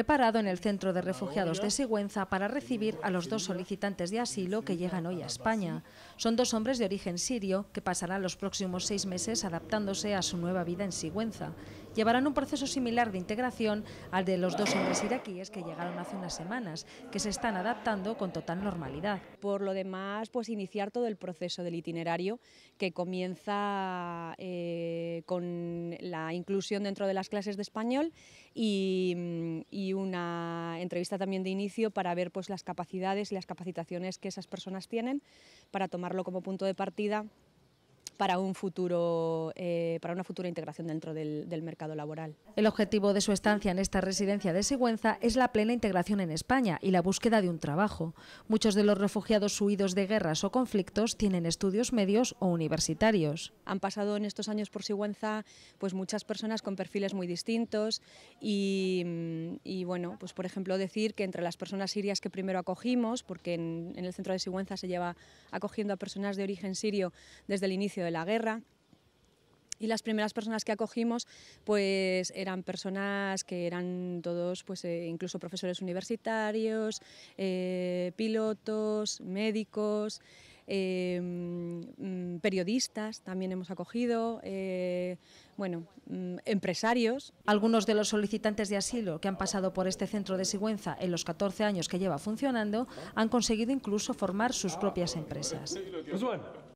preparado en el centro de refugiados de Sigüenza para recibir a los dos solicitantes de asilo que llegan hoy a España. Son dos hombres de origen sirio que pasarán los próximos seis meses adaptándose a su nueva vida en Sigüenza llevarán un proceso similar de integración al de los dos hombres iraquíes que llegaron hace unas semanas, que se están adaptando con total normalidad. Por lo demás, pues iniciar todo el proceso del itinerario que comienza eh, con la inclusión dentro de las clases de español mm, y, una entrevista también de inicio para ver pues, las capacidades y las capacitaciones que esas personas tienen para tomarlo como punto de partida para, un futuro, eh, para una futura integración dentro del, mercado laboral. El objetivo de su estancia en esta residencia de Sigüenza es la plena integración en España y la búsqueda de un trabajo. Muchos de los refugiados huidos de guerras o conflictos tienen estudios medios o universitarios. Han pasado en estos años por Sigüenza pues muchas personas con perfiles muy distintos y, bueno, pues por ejemplo decir que entre las personas sirias que primero acogimos, porque en, el centro de Sigüenza se lleva acogiendo a personas de origen sirio desde el inicio de la guerra. Y las primeras personas que acogimos pues eran personas que eran todos, pues eh, incluso profesores universitarios, eh, pilotos, médicos, em, mm, periodistas también hemos acogido, eh, bueno, mm, empresarios. Algunos de los solicitantes de asilo que han pasado por este centro de Sigüenza en los 14 años que lleva funcionando han conseguido incluso formar sus propias empresas. Pues